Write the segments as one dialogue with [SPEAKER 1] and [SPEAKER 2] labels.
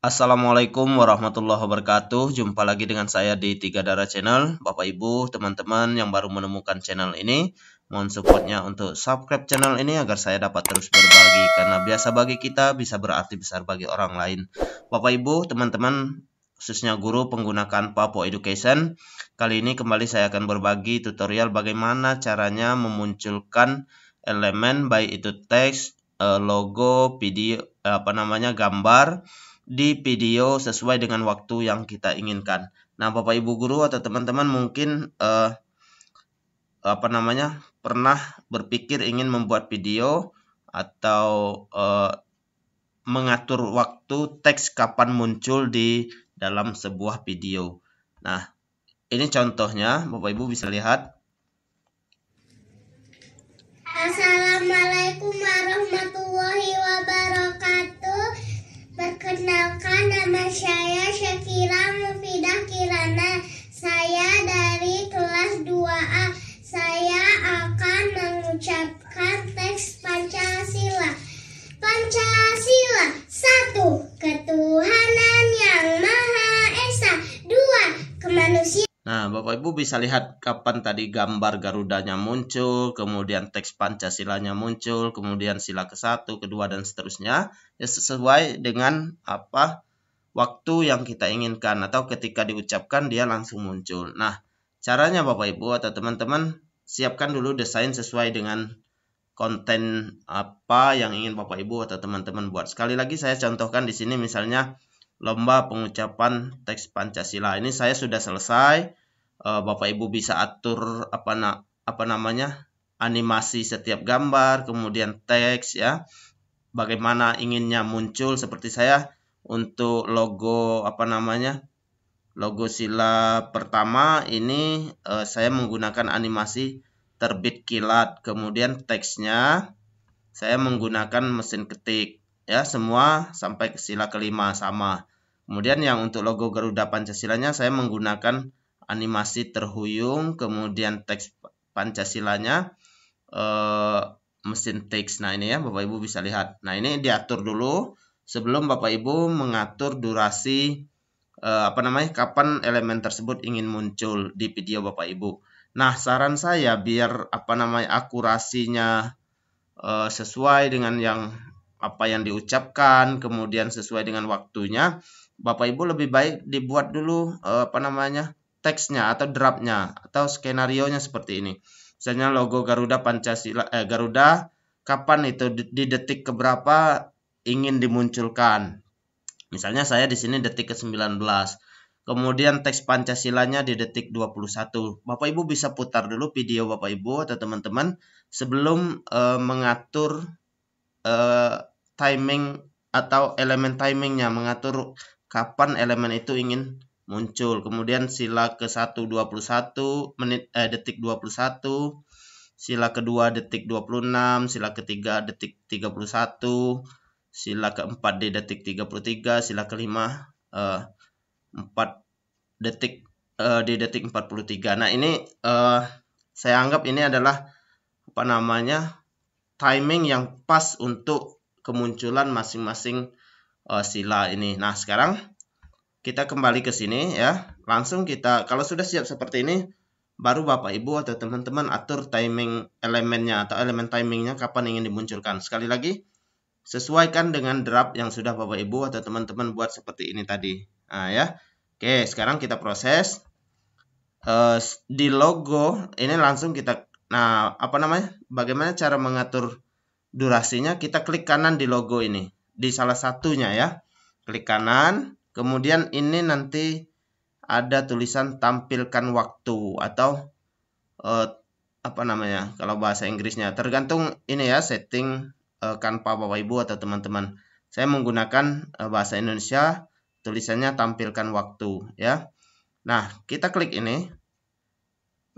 [SPEAKER 1] Assalamualaikum warahmatullahi wabarakatuh Jumpa lagi dengan saya di Tiga Darah Channel Bapak Ibu, teman-teman yang baru menemukan channel ini Mohon supportnya untuk subscribe channel ini Agar saya dapat terus berbagi Karena biasa bagi kita bisa berarti besar bagi orang lain Bapak Ibu, teman-teman khususnya guru penggunaan Papo Education. Kali ini kembali saya akan berbagi tutorial bagaimana caranya memunculkan elemen baik itu teks, eh, logo, video, apa namanya gambar di video sesuai dengan waktu yang kita inginkan. Nah, Bapak Ibu guru atau teman-teman mungkin eh, apa namanya pernah berpikir ingin membuat video atau eh, mengatur waktu teks kapan muncul di dalam sebuah video. Nah, ini contohnya, Bapak Ibu bisa lihat.
[SPEAKER 2] Assalamualaikum warahmatullahi wabarakatuh. Perkenalkan nama saya Syekh
[SPEAKER 1] bisa lihat kapan tadi gambar Garudanya muncul, kemudian teks Pancasilanya muncul, kemudian sila ke satu, kedua dan seterusnya ya sesuai dengan apa waktu yang kita inginkan atau ketika diucapkan dia langsung muncul. Nah, caranya Bapak Ibu atau teman-teman siapkan dulu desain sesuai dengan konten apa yang ingin Bapak Ibu atau teman-teman buat. Sekali lagi saya contohkan di sini misalnya lomba pengucapan teks Pancasila. Ini saya sudah selesai uh, Bapak Ibu bisa atur apa na apa namanya animasi setiap gambar, kemudian teks ya. Bagaimana inginnya muncul seperti saya untuk logo apa namanya? Logo sila pertama ini uh, saya menggunakan animasi terbit kilat, kemudian teksnya saya menggunakan mesin ketik ya semua sampai ke sila kelima sama. Kemudian yang untuk logo Garuda nya saya menggunakan animasi terhuyung, kemudian teks Pancasilanya, eh, mesin teks. Nah ini ya Bapak Ibu bisa lihat. Nah ini diatur dulu sebelum Bapak Ibu mengatur durasi eh, apa namanya kapan elemen tersebut ingin muncul di video Bapak Ibu. Nah saran saya biar apa namanya akurasinya eh, sesuai dengan yang apa yang diucapkan, kemudian sesuai dengan waktunya. Bapak Ibu lebih baik dibuat dulu eh, apa namanya teksnya atau draftnya atau skenario nya seperti ini. Misalnya logo Garuda Pancasila eh, Garuda kapan itu di, di detik keberapa ingin dimunculkan. Misalnya saya di sini detik ke-19. Kemudian teks Pancasilanya di detik 21. Bapak Ibu bisa putar dulu video Bapak Ibu atau teman-teman sebelum eh, mengatur eh, timing atau elemen timingnya, mengatur kapan elemen itu ingin muncul. Kemudian sila ke-1 21 menit eh, detik 21, sila ke-2 detik 26, sila ke-3 detik 31, sila ke-4 di detik 33, sila ke-5 eh, 4 detik eh, di detik 43. Nah, ini eh, saya anggap ini adalah apa namanya? timing yang pas untuk kemunculan masing-masing uh, sila ini. Nah, sekarang kita kembali ke sini ya. Langsung kita kalau sudah siap seperti ini baru Bapak Ibu atau teman-teman atur timing elemennya atau elemen timingnya kapan ingin dimunculkan. Sekali lagi sesuaikan dengan draft yang sudah Bapak Ibu atau teman-teman buat seperti ini tadi. Nah, ya. Oke, sekarang kita proses uh, di logo ini langsung kita nah apa namanya? Bagaimana cara mengatur durasinya? Kita klik kanan di logo ini di salah satunya ya. Klik kanan Kemudian ini nanti ada tulisan tampilkan waktu atau uh, apa namanya kalau bahasa Inggrisnya tergantung ini ya setting kan eh, kanpa bapak ibu atau teman-teman. Saya menggunakan uh, bahasa Indonesia tulisannya tampilkan waktu ya. Nah kita klik ini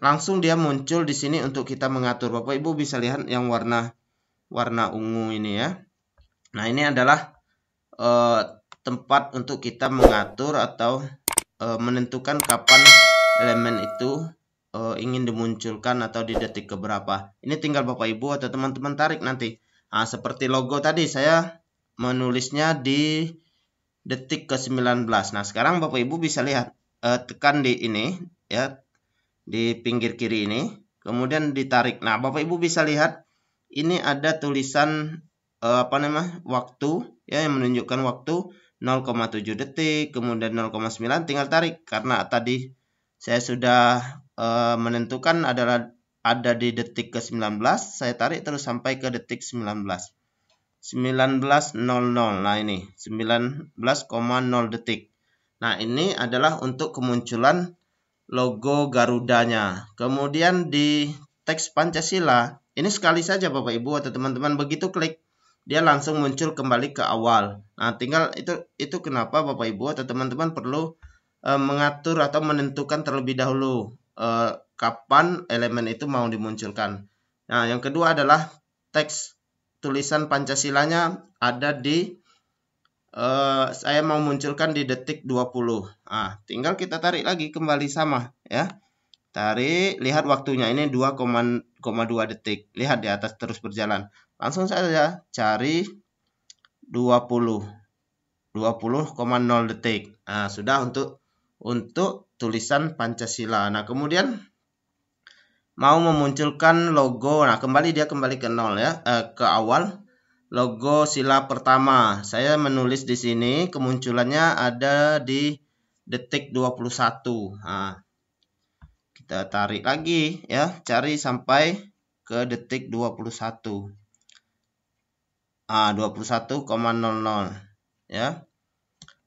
[SPEAKER 1] langsung dia muncul di sini untuk kita mengatur bapak ibu bisa lihat yang warna warna ungu ini ya. Nah ini adalah uh, tempat untuk kita mengatur atau e, menentukan kapan elemen itu e, ingin dimunculkan atau di detik keberapa. Ini tinggal Bapak Ibu atau teman-teman tarik nanti. Nah, seperti logo tadi saya menulisnya di detik ke-19. Nah, sekarang Bapak Ibu bisa lihat e, tekan di ini ya di pinggir kiri ini, kemudian ditarik. Nah, Bapak Ibu bisa lihat ini ada tulisan apa namanya? waktu ya yang menunjukkan waktu 0,7 detik, kemudian 0,9 tinggal tarik karena tadi saya sudah e, menentukan adalah ada di detik ke-19, saya tarik terus sampai ke detik 19. 19.00. Nah, ini 19,0 detik. Nah, ini adalah untuk kemunculan logo Garudanya. Kemudian di teks Pancasila, ini sekali saja Bapak Ibu atau teman-teman begitu klik dia langsung muncul kembali ke awal. Nah, tinggal itu itu kenapa Bapak Ibu atau teman-teman perlu e, mengatur atau menentukan terlebih dahulu e, kapan elemen itu mau dimunculkan. Nah, yang kedua adalah teks tulisan Pancasilanya ada di e, saya mau munculkan di detik 20. Ah, tinggal kita tarik lagi kembali sama ya. Tarik, lihat waktunya ini 2,2 detik. Lihat di atas terus berjalan. Langsung saja ya, cari 20. 20,0 detik. Nah, sudah untuk untuk tulisan Pancasila. Nah, kemudian mau memunculkan logo. Nah, kembali dia kembali ke nol ya, eh, ke awal. Logo sila pertama. Saya menulis di sini kemunculannya ada di detik 21. Nah, kita tarik lagi ya, cari sampai ke detik 21. 21,00 ya.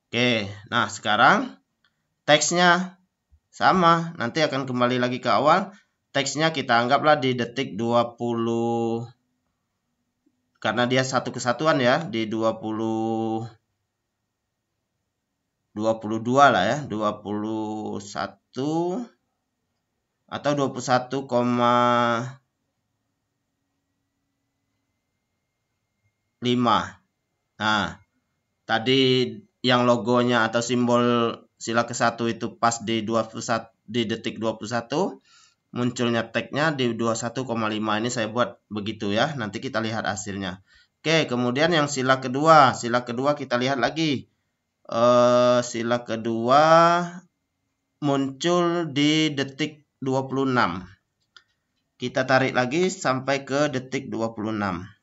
[SPEAKER 1] Oke, nah sekarang teksnya sama. Nanti akan kembali lagi ke awal. Teksnya kita anggaplah di detik 20 karena dia satu kesatuan ya di 20 22 lah ya, 21 atau 21, 5. Nah, tadi yang logonya atau simbol sila ke satu itu pas di 21 di detik 21 munculnya tagnya di 21,5 ini saya buat begitu ya nanti kita lihat hasilnya Oke kemudian yang sila kedua sila kedua kita lihat lagi eh, sila kedua muncul di detik 26 kita tarik lagi sampai ke detik 26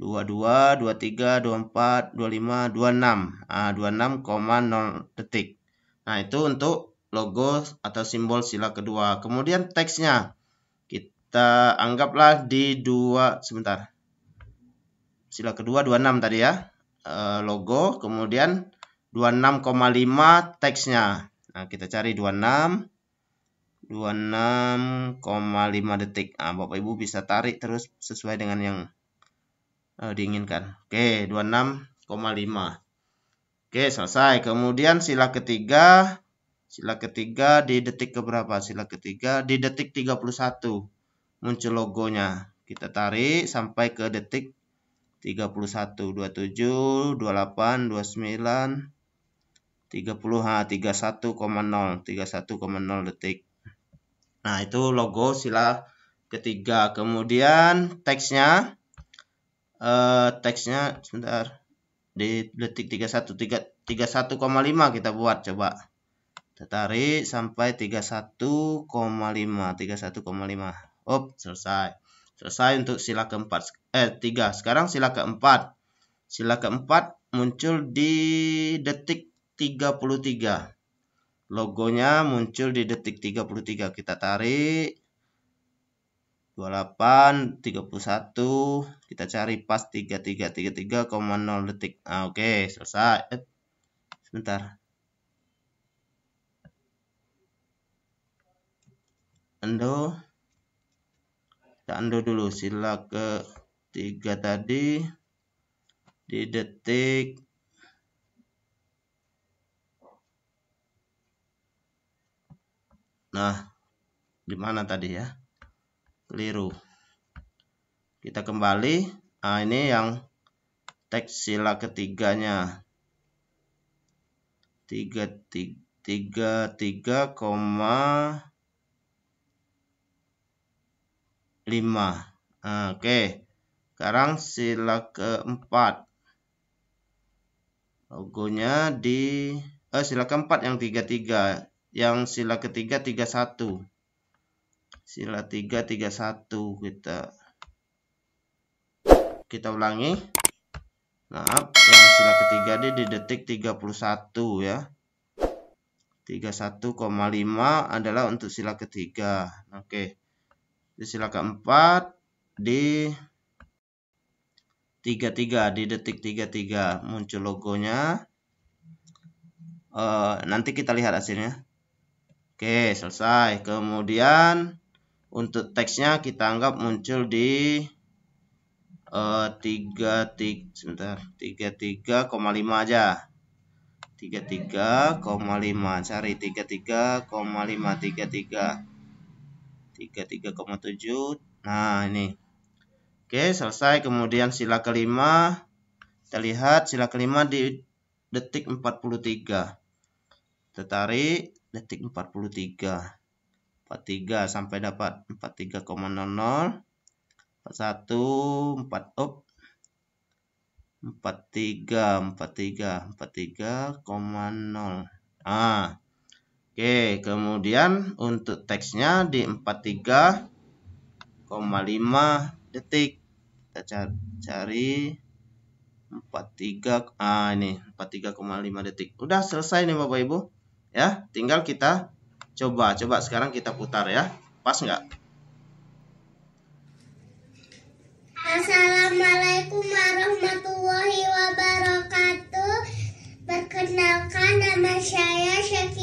[SPEAKER 1] 22, 23, 24, 25, 26. Nah, 0 detik. Nah, itu untuk logo atau simbol sila kedua. Kemudian teksnya. Kita anggaplah di 2, sebentar. Sila kedua 26 tadi ya. E, logo, kemudian 26,5 teksnya. Nah, kita cari 26 26,5 detik. Nah, Bapak Ibu bisa tarik terus sesuai dengan yang uh, diinginkan. Oke, 26,5. Oke, selesai. Kemudian sila ketiga, sila ketiga di detik keberapa? Sila ketiga di detik 31 muncul logonya. Kita tarik sampai ke detik 31, 27, 28, 29, 30, ha, 31,0, 31,0 detik. Nah, itu logo sila ketiga. Kemudian teksnya uh, teksnya sebentar di detik 31 31,5 kita buat coba kita tarik sampai 31,5 31,5 op selesai selesai untuk sila keempat eh tiga sekarang sila keempat sila keempat muncul di detik 33 logonya muncul di detik 33 kita tarik 28 31 kita cari pas 33,0 detik. Nah, oke, okay, selesai. Eh, sebentar. Undo. Kita undo dulu sila ke 3 tadi di detik Nah, di mana tadi ya? keliru kita kembali nah ini yang teks sila ketiganya 33 33, 5 Nah, Oke, okay. sekarang sila keempat. Logonya di eh sila keempat yang 33, yang sila ketiga 31 sila tiga kita kita ulangi maaf yang sila ketiga dia di detik 31 ya 31,5 adalah untuk sila ketiga oke di sila keempat di 33 di detik 33 muncul logonya uh, nanti kita lihat hasilnya oke selesai kemudian untuk teksnya kita anggap muncul di uh, eh, 33,5 aja 33,5 cari 33,5 33 33,7 nah ini oke selesai kemudian sila kelima kita lihat sila kelima di detik 43 tertarik detik 43 43 sampai dapat 43,00 41 4 up 43 43 43,0 ah oke kemudian untuk teksnya di 43,5 detik kita cari, cari 43 ah ini 43,5 detik udah selesai nih Bapak Ibu ya tinggal kita Coba, coba sekarang kita putar ya. Pas nggak?
[SPEAKER 2] Assalamualaikum warahmatullahi wabarakatuh. Perkenalkan nama saya Syekh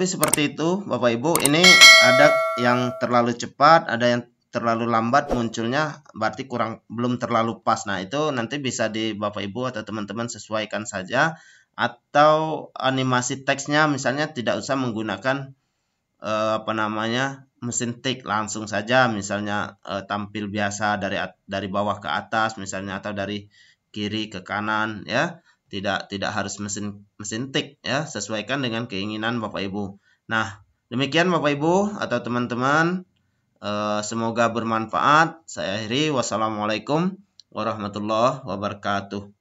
[SPEAKER 1] lebih seperti itu Bapak Ibu. Ini ada yang terlalu cepat, ada yang terlalu lambat munculnya berarti kurang belum terlalu pas. Nah, itu nanti bisa di Bapak Ibu atau teman-teman sesuaikan saja atau animasi teksnya misalnya tidak usah menggunakan eh, apa namanya mesin tik langsung saja misalnya eh, tampil biasa dari dari bawah ke atas misalnya atau dari kiri ke kanan ya tidak tidak harus mesin mesin tik ya sesuaikan dengan keinginan Bapak Ibu. Nah demikian Bapak Ibu atau teman-teman eh, semoga bermanfaat. Saya akhiri wassalamualaikum warahmatullahi wabarakatuh.